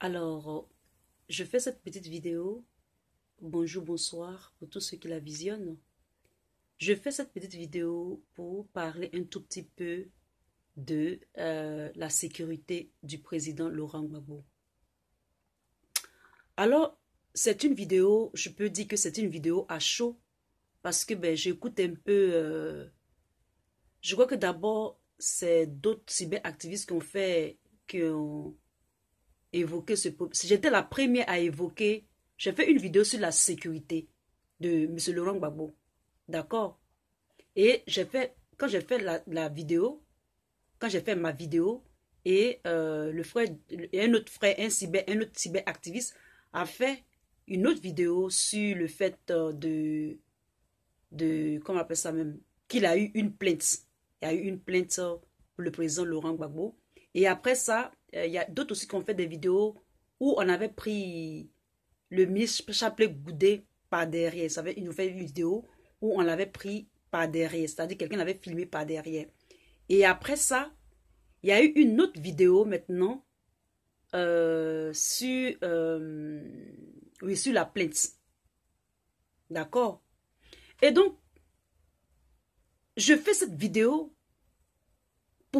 Alors, je fais cette petite vidéo. Bonjour, bonsoir pour tous ceux qui la visionnent. Je fais cette petite vidéo pour parler un tout petit peu de euh, la sécurité du président Laurent Gbagbo. Alors, c'est une vidéo, je peux dire que c'est une vidéo à chaud parce que ben, j'écoute un peu... Euh, je crois que d'abord, c'est d'autres cyberactivistes qui ont fait qui ont euh, évoqué ce problème. J'étais la première à évoquer. J'ai fait une vidéo sur la sécurité de M. Laurent Gbagbo. D'accord Et j'ai fait, quand j'ai fait la, vidéo, quand j'ai fait ma vidéo, et euh, le frère, un autre frère, un un autre cyberactiviste a fait une autre vidéo sur le fait euh, de, de comment on appelle ça même, qu'il a eu une plainte. Il y a eu une plainte pour le président Laurent Gbagbo et après ça, euh, il y a d'autres aussi qui ont fait des vidéos où on avait pris le ministre Chapelet goudé par derrière. Ça avait, il nous fait une vidéo où on l'avait pris par derrière, c'est-à-dire quelqu'un l'avait filmé par derrière. Et après ça, il y a eu une autre vidéo maintenant euh, sur, euh, oui, sur la plainte. D'accord Et donc, je fais cette vidéo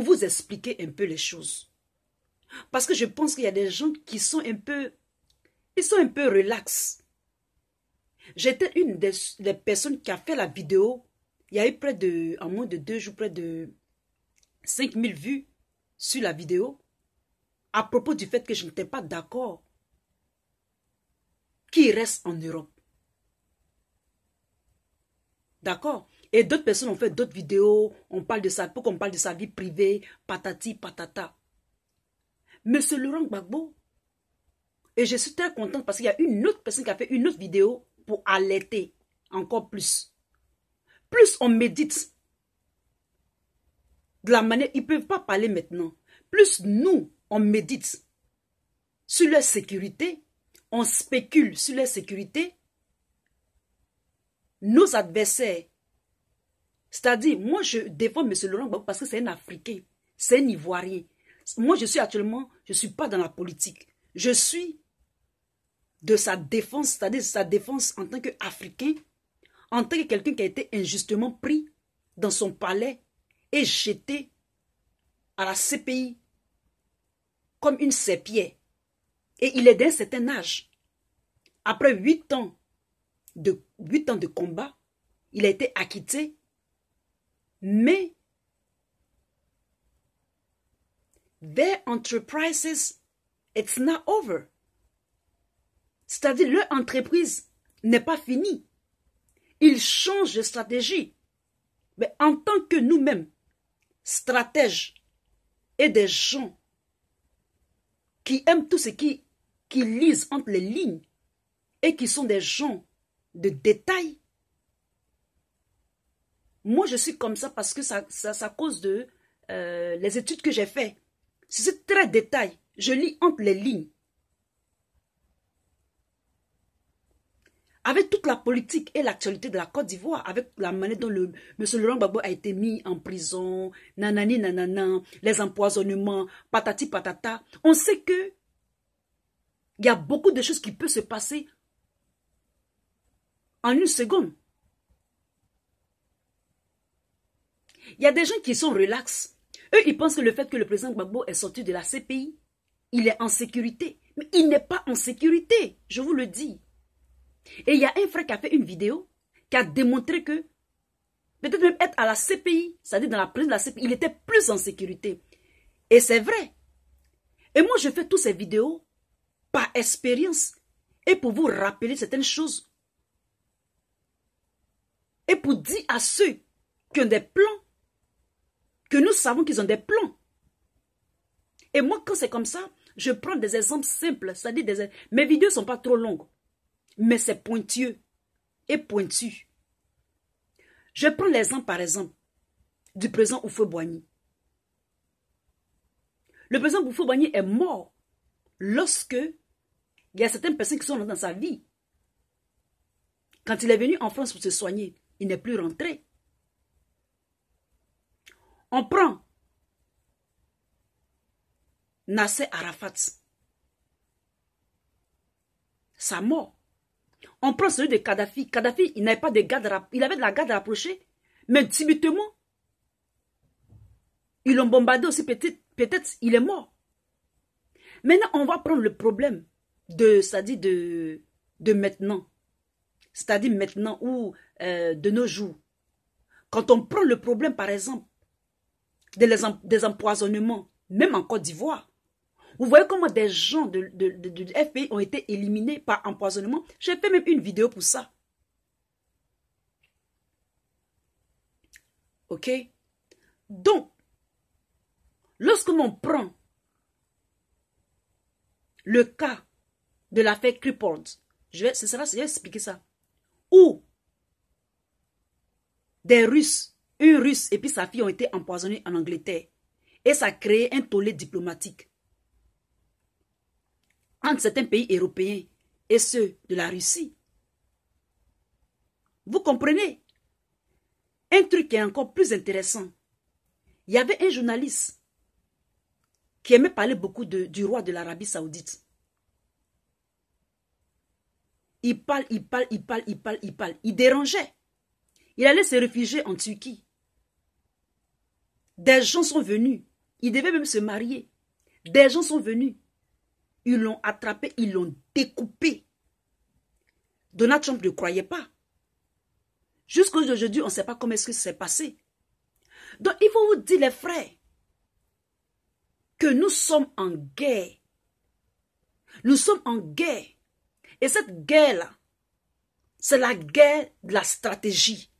vous expliquer un peu les choses. Parce que je pense qu'il y a des gens qui sont un peu, ils sont un peu relax. J'étais une des, personnes qui a fait la vidéo. Il y a eu près de, en moins de deux jours, près de 5000 vues sur la vidéo à propos du fait que je n'étais pas d'accord qui reste en Europe. D'accord et d'autres personnes ont fait d'autres vidéos, on parle de ça, pour qu'on parle de sa vie privée, patati, patata. Monsieur Laurent Gbagbo, et je suis très contente parce qu'il y a une autre personne qui a fait une autre vidéo pour alerter encore plus. Plus on médite de la manière, ils ne peuvent pas parler maintenant. Plus nous, on médite sur leur sécurité, on spécule sur leur sécurité, nos adversaires c'est-à-dire, moi, je défends M. Laurent parce que c'est un Africain, c'est un Ivoirien. Moi, je suis actuellement, je ne suis pas dans la politique. Je suis de sa défense, c'est-à-dire sa défense en tant qu'Africain, en tant que quelqu'un qui a été injustement pris dans son palais et jeté à la CPI comme une sépia. Et il est d'un certain âge. Après huit ans de, ans de combat, il a été acquitté mais their enterprises, it's not over. C'est-à-dire, leur entreprise n'est pas finie. Ils changent de stratégie. Mais en tant que nous-mêmes, stratèges et des gens qui aiment tout ce qui, qui lisent entre les lignes et qui sont des gens de détail, moi, je suis comme ça parce que ça, ça, cause de euh, les études que j'ai faites. C'est très détail. Je lis entre les lignes. Avec toute la politique et l'actualité de la Côte d'Ivoire, avec la manière dont le, M. Laurent Gbagbo a été mis en prison, nanani nanana, les empoisonnements, patati patata, on sait que il y a beaucoup de choses qui peuvent se passer en une seconde. Il y a des gens qui sont relax. Eux, ils pensent que le fait que le président Gbagbo est sorti de la CPI, il est en sécurité. Mais il n'est pas en sécurité, je vous le dis. Et il y a un frère qui a fait une vidéo qui a démontré que peut-être même être à la CPI, c'est-à-dire dans la prison de la CPI, il était plus en sécurité. Et c'est vrai. Et moi, je fais toutes ces vidéos par expérience et pour vous rappeler certaines choses. Et pour dire à ceux qui ont des plans que nous savons qu'ils ont des plans. Et moi, quand c'est comme ça, je prends des exemples simples, cest à mes vidéos ne sont pas trop longues, mais c'est pointueux et pointu. Je prends l'exemple, par exemple, du président Oufou Boigny. Le président Oufou Boigny est mort lorsque il y a certaines personnes qui sont dans sa vie. Quand il est venu en France pour se soigner, il n'est plus rentré. On prend Nasser Arafat. Sa mort. On prend celui de Kadhafi. Kadhafi, il n'avait pas de garde, il avait de la garde mais timidement, ils l'ont bombardé aussi, peut-être qu'il il est mort. Maintenant, on va prendre le problème de, cest à de, de maintenant, c'est-à-dire maintenant ou euh, de nos jours. Quand on prend le problème, par exemple, des, empoisonnements, même en Côte d'Ivoire. Vous voyez comment des gens de, de, ont été éliminés par empoisonnement. J'ai fait même une vidéo pour ça. OK Donc, lorsque l'on prend le cas de l'affaire Crippled, je vais, je vais expliquer ça, où des Russes une russe et puis sa fille ont été empoisonnées en Angleterre. Et ça a créé un tollé diplomatique entre certains pays européens et ceux de la Russie. Vous comprenez Un truc qui est encore plus intéressant. Il y avait un journaliste qui aimait parler beaucoup du roi de l'Arabie saoudite. Il parle, il parle, il parle, il parle, il parle. Il dérangeait. Il allait se réfugier en Turquie. Des gens sont venus. ils devaient même se marier. Des gens sont venus. Ils l'ont attrapé, ils l'ont découpé. Donald Trump ne croyait pas. Jusqu'à aujourd'hui, on ne sait pas comment est-ce que s'est passé. Donc, il faut vous dire, les frères, que nous sommes en guerre. Nous sommes en guerre. Et cette guerre-là, c'est la guerre de la stratégie.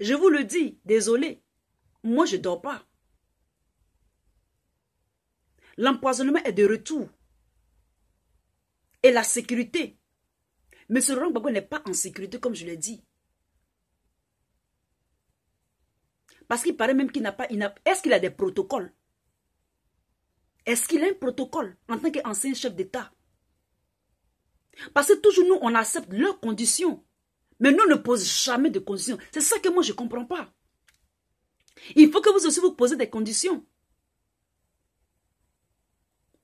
Je vous le dis, désolé, moi, je ne dors pas. L'empoisonnement est de retour. Et la sécurité. Monsieur Laurent Gbagbo n'est pas en sécurité, comme je l'ai dit. Parce qu'il paraît même qu'il n'a pas... Est-ce qu'il a des protocoles Est-ce qu'il a un protocole en tant qu'ancien chef d'État Parce que toujours nous, on accepte leurs conditions. Mais nous ne pose jamais de conditions. C'est ça que moi, je ne comprends pas. Il faut que vous aussi vous posez des conditions.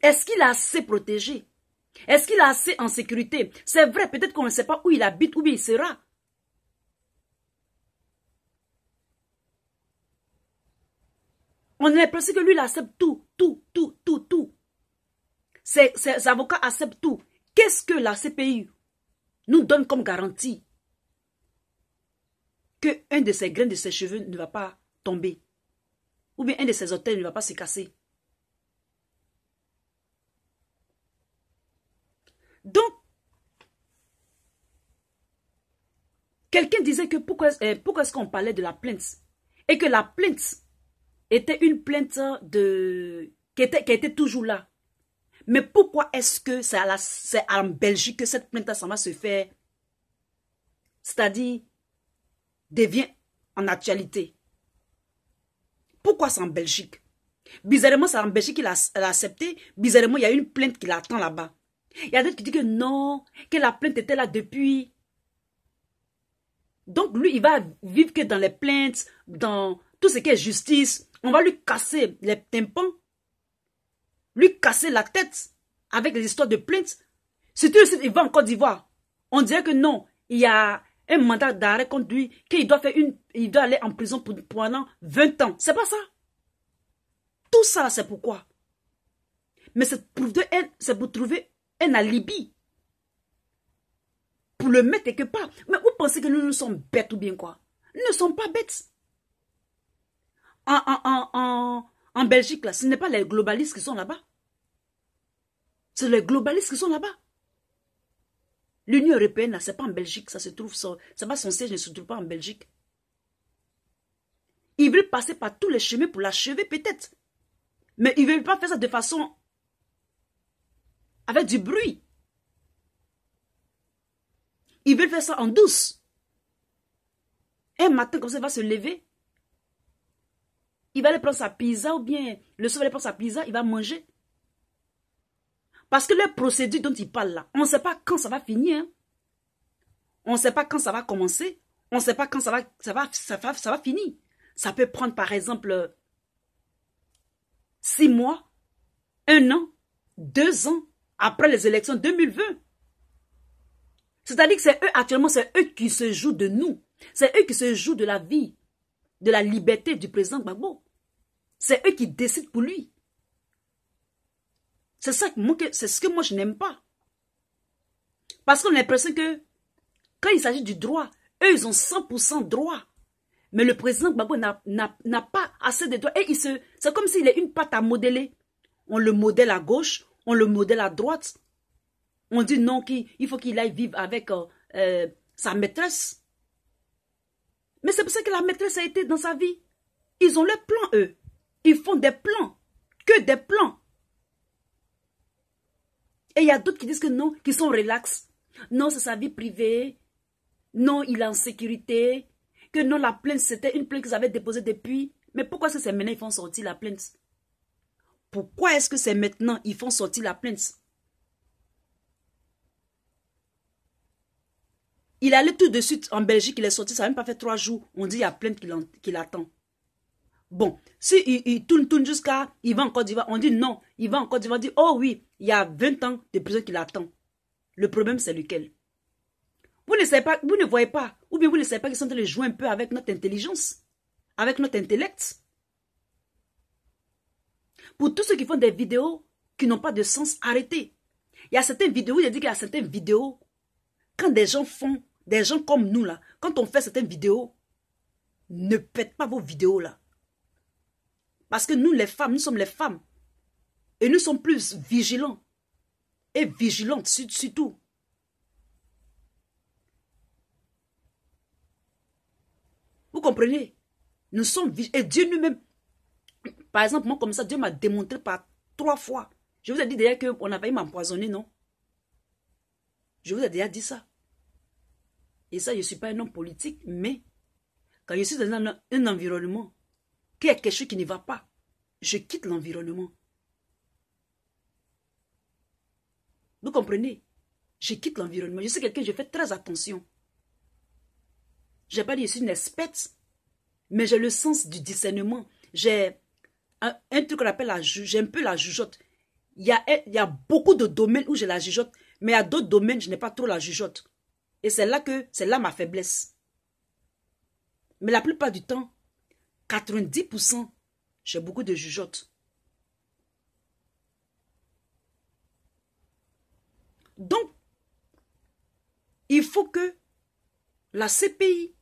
Est-ce qu'il a assez protégé? Est-ce qu'il a assez en sécurité? C'est vrai, peut-être qu'on ne sait pas où il habite, où il sera. On a l'impression que lui, il accepte tout, tout, tout, tout, tout. Ses, avocats acceptent tout. Qu'est-ce que la CPI nous donne comme garantie qu'un de ses grains de ses cheveux ne va pas tomber. Ou bien un de ces hôtels ne va pas se casser. Donc, quelqu'un disait que pourquoi, euh, pourquoi est-ce qu'on parlait de la plainte Et que la plainte était une plainte de, qui, était, qui était toujours là. Mais pourquoi est-ce que c'est en Belgique que cette plainte, ça va se faire C'est-à-dire, devient en actualité. Pourquoi c'est en Belgique Bizarrement, c'est en Belgique qu'il a, accepté. Bizarrement, il y a une plainte qui l'attend là-bas. Il y a d'autres qui disent que non, que la plainte était là depuis. Donc, lui, il va vivre que dans les plaintes, dans tout ce qui est justice. On va lui casser les tympans, lui casser la tête avec les histoires de plaintes. sais, il va en Côte d'Ivoire. On dirait que non, il y a un mandat d'arrêt contre lui, qu'il doit faire une il doit aller en prison pour, pendant 20 ans. C'est pas ça. Tout ça, c'est pourquoi. Mais c'est pour, trouver un alibi. Pour le mettre quelque part. Mais vous pensez que nous, nous sommes bêtes ou bien quoi Nous ne sommes pas bêtes. En, Belgique, là, ce n'est pas les globalistes qui sont là-bas. C'est les globalistes qui sont là-bas. L'Union européenne, ce c'est pas en Belgique, ça se trouve, ça, pas son siège ne se trouve pas en Belgique. Ils veulent passer par tous les chemins pour l'achever peut-être. Mais ils ne veulent pas faire ça de façon avec du bruit. Ils veulent faire ça en douce. Un matin, comme ça, il va se lever. Il va aller prendre sa pizza ou bien le soir, il va prendre sa pizza, il va manger. Parce que le procédé dont il parle là, on ne sait pas quand ça va finir. Hein. On ne sait pas quand ça va commencer. On ne sait pas quand ça va, ça va, ça va, ça va finir. Ça peut prendre par exemple six mois, un an, deux ans après les élections 2020. C'est-à-dire que c'est eux, actuellement, c'est eux qui se jouent de nous. C'est eux qui se jouent de la vie, de la liberté du président Gbagbo. C'est eux qui décident pour lui. C'est ça que moi, c'est ce que moi je n'aime pas. Parce qu'on a l'impression que quand il s'agit du droit, eux, ils ont 100% droit. Mais le président Gbagbo n'a pas assez de doigts. Et c'est comme s'il est une patte à modeler. On le modèle à gauche, on le modèle à droite. On dit non, qu'il faut qu'il aille vivre avec euh, euh, sa maîtresse. Mais c'est pour ça que la maîtresse a été dans sa vie. Ils ont leurs plans, eux. Ils font des plans. Que des plans. Et il y a d'autres qui disent que non, qui sont relax. Non, c'est sa vie privée. Non, il est en sécurité que non, la plainte, c'était une plainte qu'ils avaient déposée depuis. Mais pourquoi est-ce que c'est maintenant qu'ils font sortir la plainte Pourquoi est-ce que c'est maintenant ils font sortir la plainte Il allait tout de suite en Belgique, il est sorti, ça n'a même pas fait trois jours. On dit il y a plainte qu'il attend. Bon, si il, tourne, tourne jusqu'à, il va encore Côte d'Ivoire, on dit non, il va encore Côte d'Ivoire, on dit oh oui, il y a 20 ans de prison qu'il attend Le problème c'est lequel vous ne savez pas, vous ne voyez pas, ou bien vous ne savez pas qu'ils sont en train de jouer un peu avec notre intelligence, avec notre intellect. Pour tous ceux qui font des vidéos qui n'ont pas de sens, arrêtez. Il y a certaines vidéos, il dit qu'il y a certaines vidéos, quand des gens font, des gens comme nous là, quand on fait certaines vidéos, ne pète pas vos vidéos là. Parce que nous les femmes, nous sommes les femmes. Et nous sommes plus vigilants. Et vigilantes surtout. comprenez Nous sommes et Dieu lui-même. Par exemple, moi, comme ça, Dieu m'a démontré par trois fois. Je vous ai dit d'ailleurs qu'on a failli m'empoisonner, non Je vous ai déjà dit ça. Et ça, je ne suis pas un homme politique, mais quand je suis dans un, environnement, qu'il y quelque chose qui ne va pas, je quitte l'environnement. Vous comprenez Je quitte l'environnement. Je suis quelqu'un, je fais très attention. Je n'ai pas dit je suis une espèce, mais j'ai le sens du discernement. J'ai un, truc qu'on appelle la j'ai un peu la jugeote. Il y, a, il y a beaucoup de domaines où j'ai la jugeote, mais il y a d'autres domaines, je n'ai pas trop la jugeote. Et c'est là que c'est là ma faiblesse. Mais la plupart du temps, 90%, j'ai beaucoup de jugeote. Donc, il faut que la CPI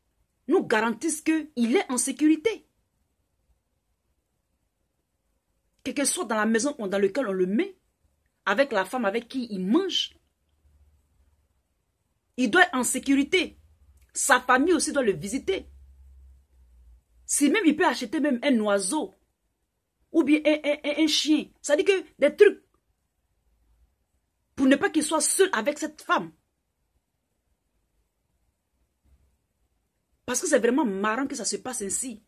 nous garantissent qu'il est en sécurité. Que soit dans la maison dans laquelle on le met, avec la femme avec qui il mange, il doit être en sécurité. Sa famille aussi doit le visiter. Si même il peut acheter même un oiseau ou bien un chien, ça dit que des trucs pour ne pas qu'il soit seul avec cette femme. Parce que c'est vraiment marrant que ça se passe ainsi.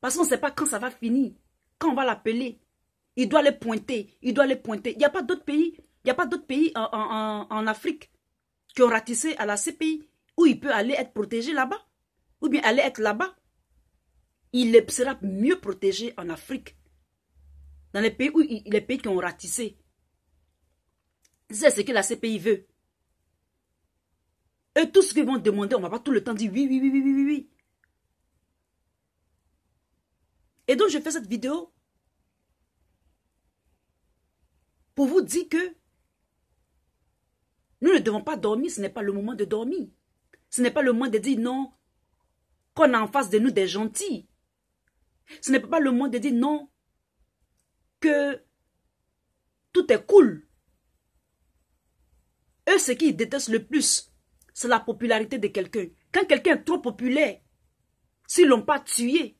Parce qu'on ne sait pas quand ça va finir, quand on va l'appeler. Il doit les pointer, il doit les pointer. Il n'y a pas d'autres pays, il n'y a pas d'autres pays en, Afrique qui ont ratissé à la CPI où il peut aller être protégé là-bas ou bien aller être là-bas. Il sera mieux protégé en Afrique, dans les pays, où, les pays qui ont ratissé. C'est ce que la CPI veut. Et tout ce qu'ils vont demander, on ne va pas tout le temps dire oui, oui, oui, oui, oui, oui. Et donc, je fais cette vidéo pour vous dire que nous ne devons pas dormir, ce n'est pas le moment de dormir. Ce n'est pas le moment de dire non, qu'on a en face de nous des gentils. Ce n'est pas le moment de dire non, que tout est cool. Eux, ce qu'ils détestent le plus, c'est la popularité de quelqu'un. Quand quelqu'un est trop populaire, s'ils l'ont pas tué,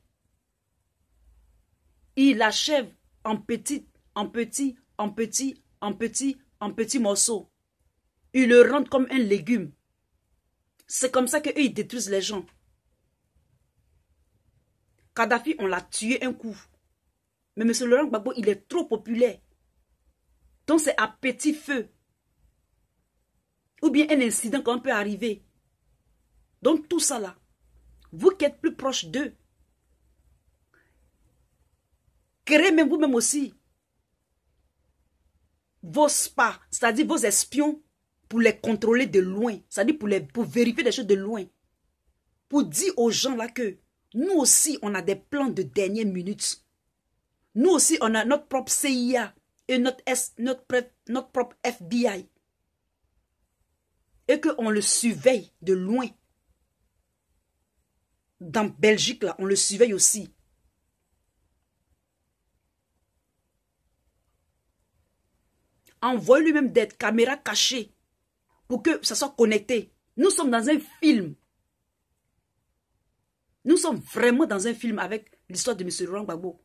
il achève en petit, en petit, en petit, en petit, en petit morceau. Il le rendent comme un légume. C'est comme ça qu'eux, ils détruisent les gens. Kadhafi, on l'a tué un coup. Mais M. Laurent Gbagbo, il est trop populaire. Donc c'est à petit feu bien un incident qu'on peut arriver. Donc tout ça là, vous qui êtes plus proche d'eux, créez même vous-même aussi vos spas, c'est-à-dire vos espions, pour les contrôler de loin, c'est-à-dire pour, les, pour vérifier des choses de loin, pour dire aux gens là que nous aussi, on a des plans de dernière minute. Nous aussi, on a notre propre CIA et notre, notre, notre propre FBI et qu'on le surveille de loin. Dans Belgique, là, on le surveille aussi. Envoie lui-même des caméras cachées pour que ça soit connecté. Nous sommes dans un film. Nous sommes vraiment dans un film avec l'histoire de M. Laurent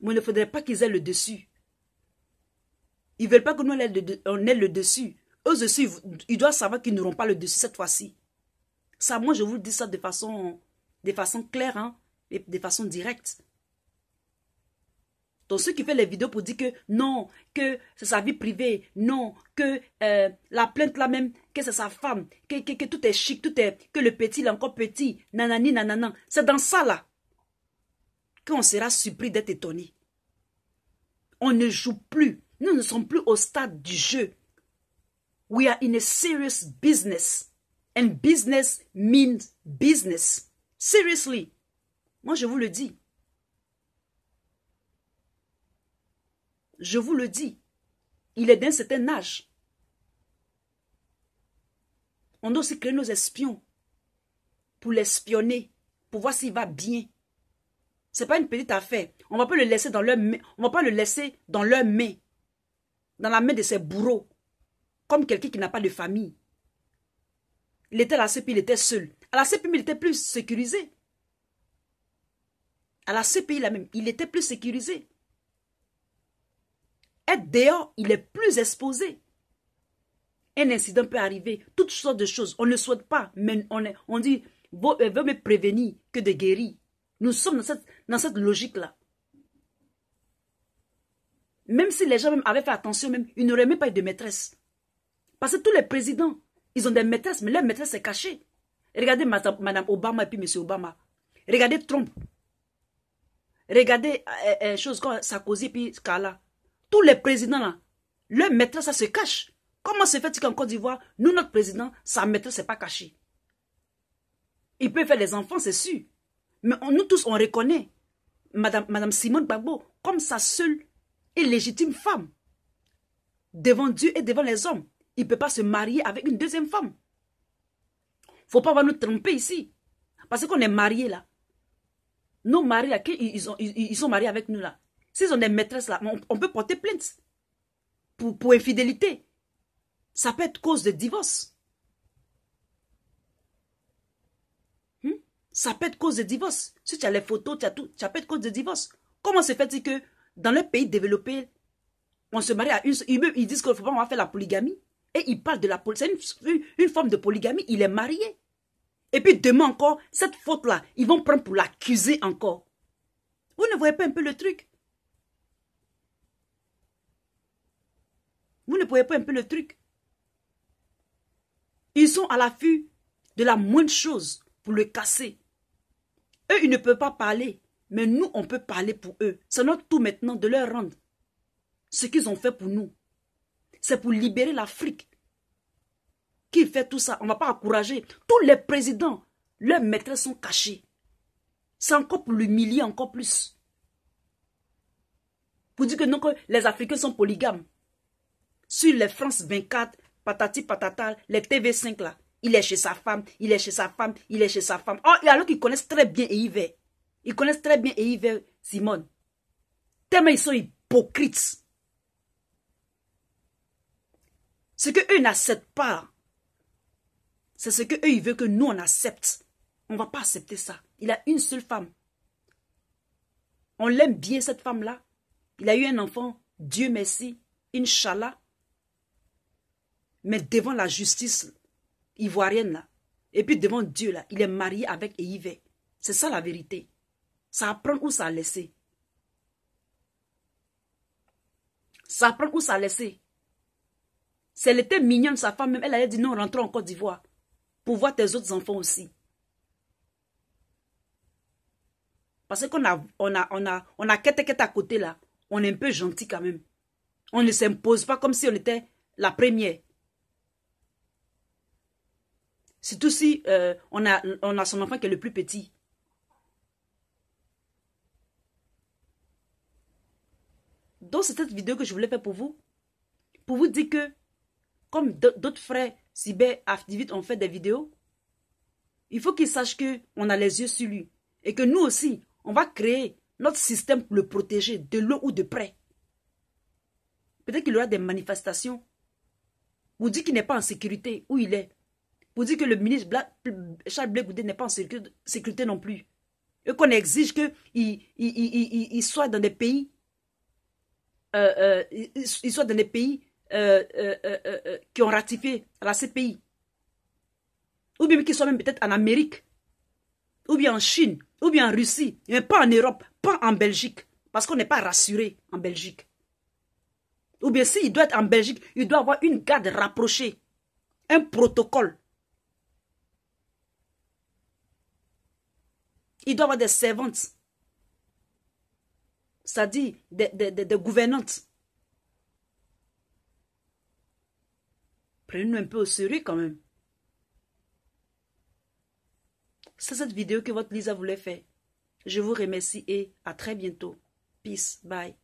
Mais il ne faudrait pas qu'ils aient le dessus. Ils ne veulent pas que nous, on ait le dessus. Eux aussi, ils doivent savoir qu'ils n'auront pas le dessus cette fois-ci. Ça, moi, je vous dis ça de façon, de façon claire, hein, et de façon directe. Donc, ceux qui font les vidéos pour dire que non, que c'est sa vie privée, non, que euh, la plainte là même, que c'est sa femme, que, tout est chic, tout est, que le petit, est encore petit, nanani, nanana. C'est dans ça là qu'on sera surpris d'être étonné. On ne joue plus nous ne sommes plus au stade du jeu. We are in a serious business. And business means business. Seriously. Moi, je vous le dis. Je vous le dis. Il est d'un certain âge. On doit aussi créer nos espions pour l'espionner, pour voir s'il va bien. C'est pas une petite affaire. On va pas le laisser dans leur On va pas le laisser dans leurs dans la main de ses bourreaux, comme quelqu'un qui n'a pas de famille. Il était à la CPI, il était seul. À la CPI, il était plus sécurisé. À la CPI, même, il était plus sécurisé. Être dehors, il est plus exposé. Un incident peut arriver, toutes sortes de choses. On ne souhaite pas, mais on, on dit, vous euh, me prévenir que de guérir. Nous sommes dans cette, dans cette logique-là. Même si les gens avaient fait attention, même, ils n'auraient même pas eu de maîtresse. Parce que tous les présidents, ils ont des maîtresses, mais leur maîtresse est cachée. Regardez Madame Obama et puis Monsieur Obama. Regardez Trump. Regardez euh, euh, chose choses comme Sarkozy et puis Kala. Tous les présidents là, leur maîtresse, ça se cache. Comment se fait-il qu'en Côte d'Ivoire, nous, notre président, sa maîtresse n'est pas cachée Il peut faire les enfants, c'est sûr. Mais nous tous, on reconnaît Madame, Madame Simone Babo comme sa seule et légitime femme devant Dieu et devant les hommes. Il ne peut pas se marier avec une deuxième femme. faut pas nous tromper ici. Parce qu'on est mariés là. Nos maris qui ils, ont, ils, sont mariés avec nous là. S'ils ont des maîtresses là, on, peut porter plainte pour, pour infidélité. Ça peut être cause de divorce. Hmm? Ça peut être cause de divorce. Si tu as les photos, tu as tout, ça peut être cause de divorce. Comment se fait-il que dans le pays développé, on se marie à une... Ils disent qu'on va faire la polygamie. Et ils parlent de la polygamie. C'est une, une, forme de polygamie. Il est marié. Et puis demain encore, cette faute-là, ils vont prendre pour l'accuser encore. Vous ne voyez pas un peu le truc Vous ne voyez pas un peu le truc Ils sont à l'affût de la moindre chose pour le casser. Eux, ils ne peuvent pas parler. Mais nous, on peut parler pour eux. C'est notre tout maintenant de leur rendre ce qu'ils ont fait pour nous. C'est pour libérer l'Afrique. Qui fait tout ça On ne va pas encourager. Tous les présidents, leurs maîtres sont cachés. C'est encore pour l'humilier encore plus. Pour dire que non, que les Africains sont polygames. Sur les France 24, patati patata, les TV5 là, il est chez sa femme, il est chez sa femme, il est chez sa femme. Oh, alors qu'ils connaissent très bien et y va. Ils connaissent très bien Yves Simone. Tellement ils sont hypocrites. Ce qu'eux n'acceptent pas, c'est ce qu'eux, ils veulent que nous, on accepte. On ne va pas accepter ça. Il a une seule femme. On l'aime bien, cette femme-là. Il a eu un enfant. Dieu merci. Inch'Allah. Mais devant la justice ivoirienne, là, et puis devant Dieu, là, il est marié avec Yves. C'est ça la vérité. Ça apprend où ça a laissé. Ça apprend où ça a laissé. C'est elle était mignonne, sa femme même. Elle a dit non, rentrons en Côte d'Ivoire. Pour voir tes autres enfants aussi. Parce qu'on a, on a, on a, on a quête, à côté là. On est un peu gentil quand même. On ne s'impose pas comme si on était la première. Surtout si euh, on, a, on a son enfant qui est le plus petit. Donc, c'est cette vidéo que je voulais faire pour vous. Pour vous dire que, comme d'autres frères cyber activistes ont fait des vidéos, il faut qu'ils sachent qu'on a les yeux sur lui. Et que nous aussi, on va créer notre système pour le protéger de l'eau ou de près. Peut-être qu'il y aura des manifestations. Vous dites qu'il n'est pas en sécurité, où il est. Vous dites que le ministre Charles Blegoudé n'est pas en sécurité, non plus. Et qu'on exige qu'il il, soit dans des pays euh, euh, ils soient dans les pays euh, qui ont ratifié la CPI, ou bien qu'ils soient même peut-être en Amérique, ou bien en Chine, ou bien en Russie, mais pas en Europe, pas en Belgique, parce qu'on n'est pas rassuré en Belgique. Ou bien s'il il doit être en Belgique, il doit avoir une garde rapprochée, un protocole. Il doit avoir des servantes ça dit, des gouvernantes. Prenez-nous un peu au sérieux quand même. C'est cette vidéo que votre Lisa voulait faire. Je vous remercie et à très bientôt. Peace, bye.